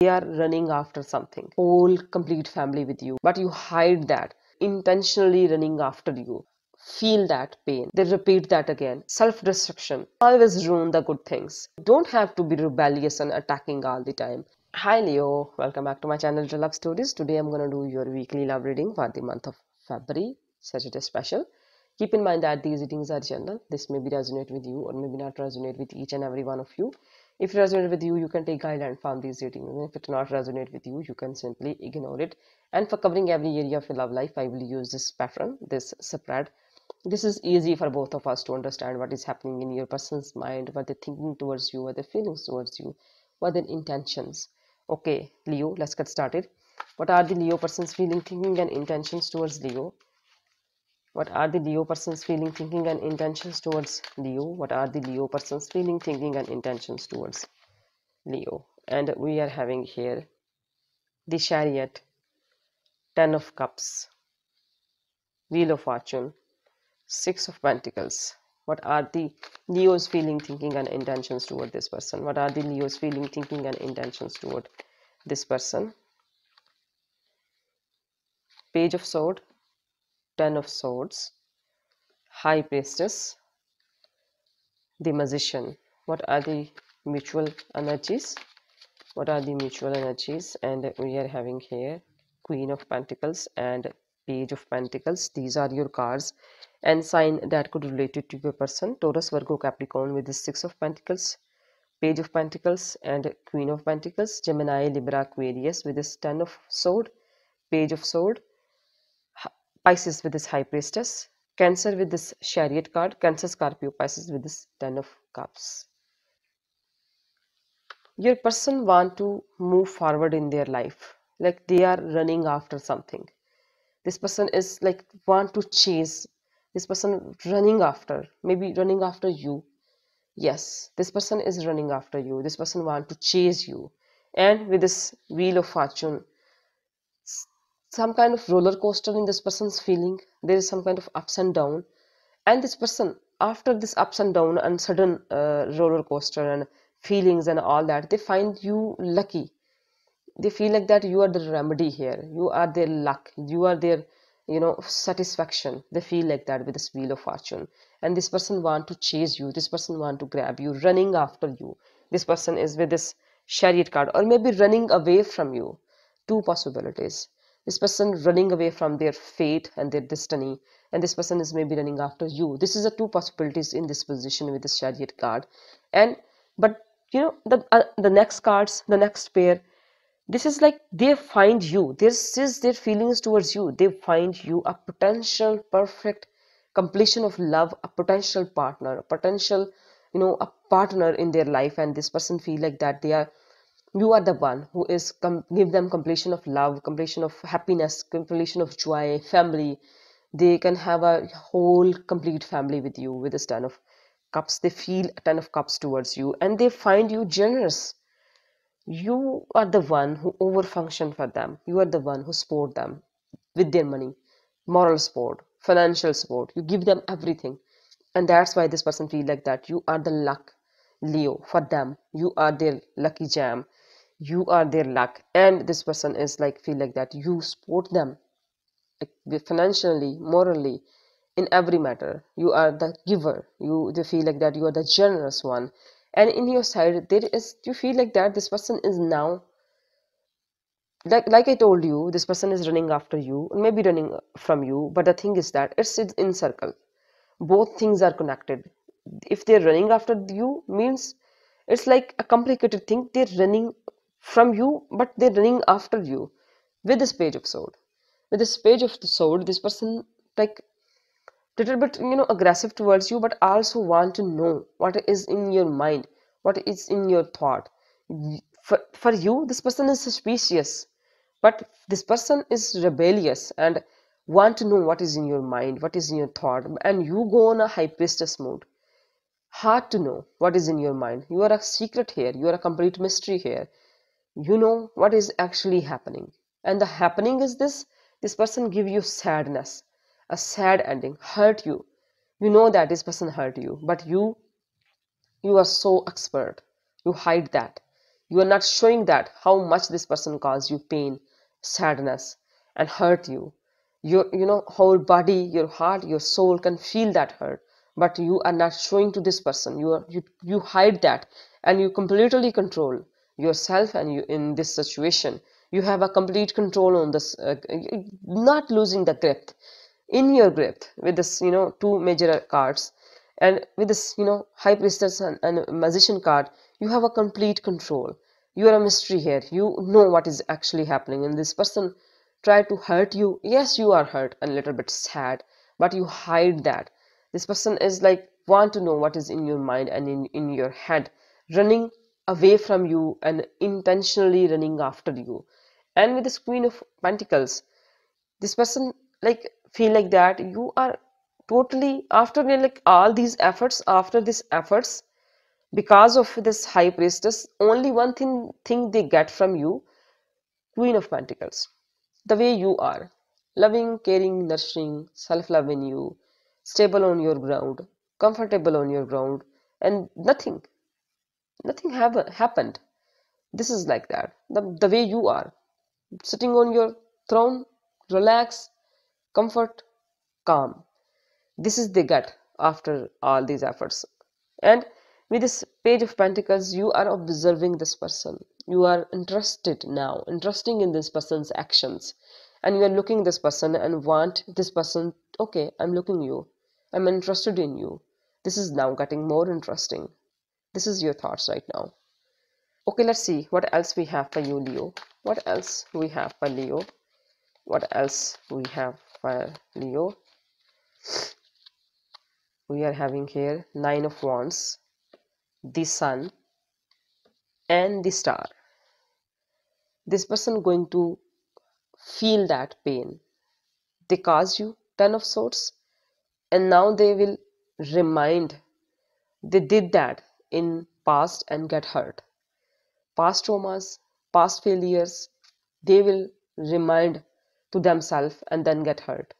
they are running after something whole complete family with you but you hide that intentionally running after you feel that pain they repeat that again self-destruction always ruin the good things don't have to be rebellious and attacking all the time hi leo welcome back to my channel love stories today i'm gonna do your weekly love reading for the month of february Such a special keep in mind that these readings are general this may be resonate with you or maybe not resonate with each and every one of you if it resonates with you you can take guidance from these readings. if it not resonate with you you can simply ignore it and for covering every area of your love life i will use this pattern this spread this is easy for both of us to understand what is happening in your person's mind what they're thinking towards you what they're feeling towards you what their intentions okay leo let's get started what are the leo person's feeling thinking and intentions towards leo what are the Leo person's feeling, thinking, and intentions towards Leo? What are the Leo person's feeling, thinking, and intentions towards Leo? And we are having here the Chariot, Ten of Cups, Wheel of Fortune, Six of Pentacles. What are the Leo's feeling, thinking, and intentions toward this person? What are the Leo's feeling, thinking, and intentions toward this person? Page of Sword, Ten of Swords, High Priestess, the Magician. What are the mutual energies? What are the mutual energies? And we are having here Queen of Pentacles and Page of Pentacles. These are your cards and sign that could relate to your person. Taurus, Virgo, Capricorn with the Six of Pentacles, Page of Pentacles and Queen of Pentacles. Gemini, Libra, Aquarius with this Ten of Sword, Page of Sword Pisces with this High Priestess, Cancer with this Chariot card, Cancer Scorpio, Pisces with this Ten of Cups. Your person want to move forward in their life, like they are running after something. This person is like want to chase this person running after, maybe running after you. Yes, this person is running after you. This person want to chase you. And with this Wheel of Fortune, some kind of roller coaster in this person's feeling there is some kind of ups and down and this person after this ups and down and sudden uh, roller coaster and feelings and all that they find you lucky they feel like that you are the remedy here you are their luck you are their you know satisfaction they feel like that with this wheel of fortune and this person want to chase you this person want to grab you running after you this person is with this chariot card or maybe running away from you two possibilities this person running away from their fate and their destiny and this person is maybe running after you this is the two possibilities in this position with this chariot card and but you know the uh, the next cards the next pair this is like they find you this is their feelings towards you they find you a potential perfect completion of love a potential partner a potential you know a partner in their life and this person feel like that they are you are the one who is give them completion of love completion of happiness completion of joy family they can have a whole complete family with you with this ten of cups they feel a ten of cups towards you and they find you generous you are the one who overfunction for them you are the one who support them with their money moral support financial support you give them everything and that's why this person feel like that you are the luck leo for them you are their lucky jam you are their luck and this person is like feel like that you support them financially morally in every matter you are the giver you they feel like that you are the generous one and in your side there is you feel like that this person is now like like i told you this person is running after you maybe running from you but the thing is that it's in circle both things are connected if they're running after you means it's like a complicated thing they're running from you, but they're running after you with this page of sword. With this page of the sword, this person like little bit you know aggressive towards you, but also want to know what is in your mind, what is in your thought. For, for you, this person is suspicious, but this person is rebellious and want to know what is in your mind, what is in your thought, and you go on a high priestess mode. Hard to know what is in your mind. You are a secret here, you are a complete mystery here you know what is actually happening and the happening is this this person give you sadness a sad ending hurt you you know that this person hurt you but you you are so expert you hide that you are not showing that how much this person caused you pain sadness and hurt you your you know whole body your heart your soul can feel that hurt but you are not showing to this person you are you, you hide that and you completely control yourself and you in this situation you have a complete control on this uh, not losing the grip in your grip with this you know two major cards and with this you know high priestess and, and magician card you have a complete control you are a mystery here you know what is actually happening and this person tried to hurt you yes you are hurt and a little bit sad but you hide that this person is like want to know what is in your mind and in, in your head running away from you and intentionally running after you and with this queen of pentacles this person like feel like that you are totally after like all these efforts after these efforts because of this high priestess only one thing thing they get from you queen of pentacles the way you are loving caring nurturing self-love in you stable on your ground comfortable on your ground and nothing nothing have, happened this is like that the, the way you are sitting on your throne relax comfort calm this is the gut after all these efforts and with this page of pentacles you are observing this person you are interested now interesting in this person's actions and you are looking this person and want this person okay i'm looking you i'm interested in you this is now getting more interesting this is your thoughts right now okay let's see what else we have for you leo what else we have for leo what else we have for leo we are having here nine of wands the sun and the star this person going to feel that pain they cause you ten of swords and now they will remind they did that in past and get hurt past traumas past failures they will remind to themselves and then get hurt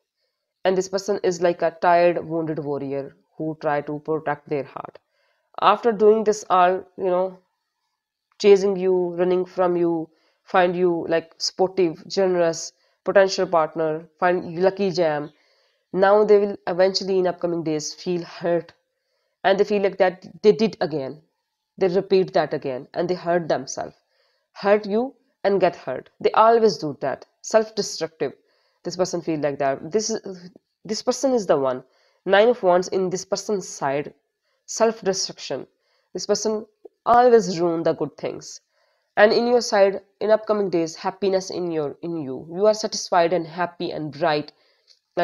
and this person is like a tired wounded warrior who try to protect their heart after doing this all you know chasing you running from you find you like sportive generous potential partner find lucky jam now they will eventually in upcoming days feel hurt and they feel like that they did again they repeat that again and they hurt themselves hurt you and get hurt they always do that self-destructive this person feel like that this is this person is the one nine of wands in this person's side self-destruction this person always ruin the good things and in your side in upcoming days happiness in your in you you are satisfied and happy and bright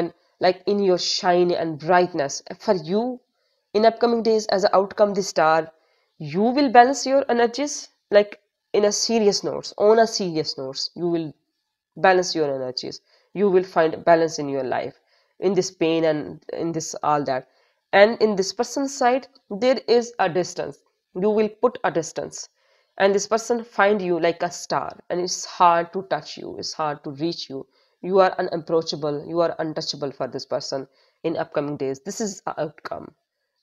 and like in your shine and brightness for you in upcoming days as an outcome this star you will balance your energies like in a serious notes on a serious notes you will balance your energies you will find balance in your life in this pain and in this all that and in this person's side there is a distance you will put a distance and this person find you like a star and it's hard to touch you it's hard to reach you you are unapproachable you are untouchable for this person in upcoming days this is outcome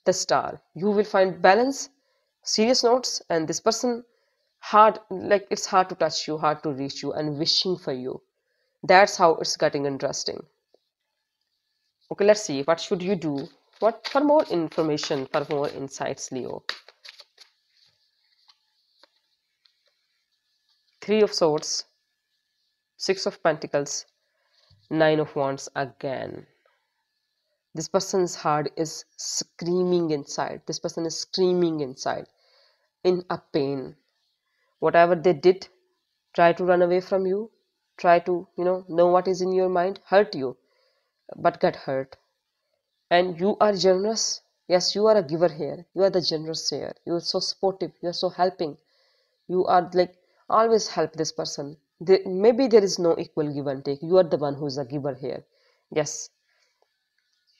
the star you will find balance serious notes and this person hard like it's hard to touch you hard to reach you and wishing for you that's how it's getting interesting okay let's see what should you do what for more information for more insights leo three of swords six of pentacles nine of wands again this person's heart is screaming inside this person is screaming inside in a pain whatever they did try to run away from you try to you know know what is in your mind hurt you but get hurt and you are generous yes you are a giver here you are the generous here you are so supportive you are so helping you are like always help this person they, maybe there is no equal give and take you are the one who is a giver here yes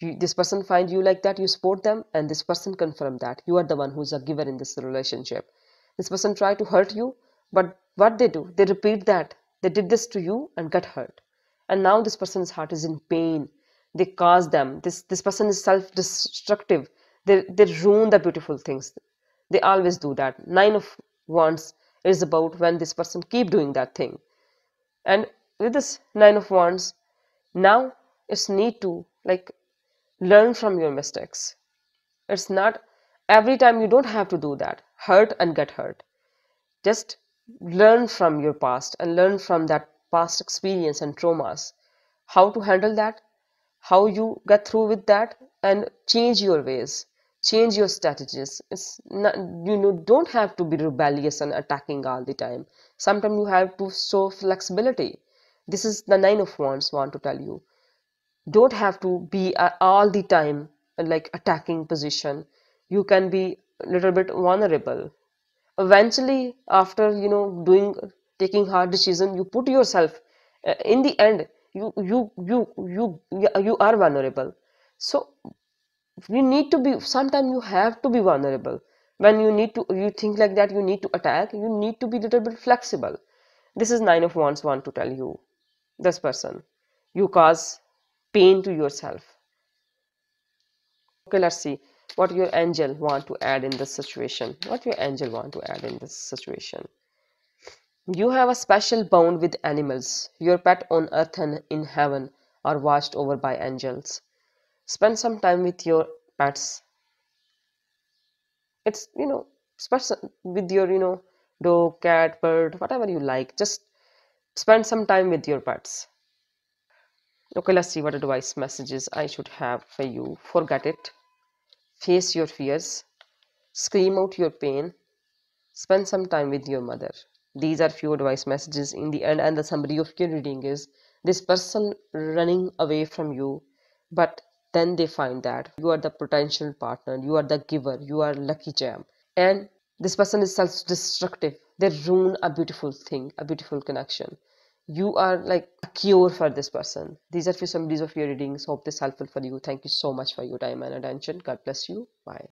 you, this person find you like that you support them and this person confirm that you are the one who's a giver in this relationship this person try to hurt you but what they do they repeat that they did this to you and got hurt and now this person's heart is in pain they cause them this this person is self-destructive they, they ruin the beautiful things they always do that nine of wands is about when this person keep doing that thing and with this nine of wands now it's need to like learn from your mistakes it's not every time you don't have to do that hurt and get hurt just learn from your past and learn from that past experience and traumas how to handle that how you get through with that and change your ways change your strategies it's not you know don't have to be rebellious and attacking all the time sometimes you have to show flexibility this is the nine of wands want to tell you don't have to be all the time like attacking position you can be a little bit vulnerable eventually after you know doing taking hard decision you put yourself uh, in the end you you you you you are vulnerable so you need to be sometimes you have to be vulnerable when you need to you think like that you need to attack you need to be little bit flexible this is nine of wands want to tell you this person you cause pain to yourself okay let's see what your angel want to add in this situation what your angel want to add in this situation you have a special bond with animals your pet on earth and in heaven are watched over by angels spend some time with your pets it's you know with your you know dog cat bird whatever you like just spend some time with your pets okay let's see what advice messages i should have for you forget it face your fears scream out your pain spend some time with your mother these are few advice messages in the end and the summary of your reading is this person running away from you but then they find that you are the potential partner you are the giver you are lucky gem and this person is self-destructive they ruin a beautiful thing a beautiful connection you are like a cure for this person these are few summaries of your readings hope this helpful for you thank you so much for your time and attention god bless you bye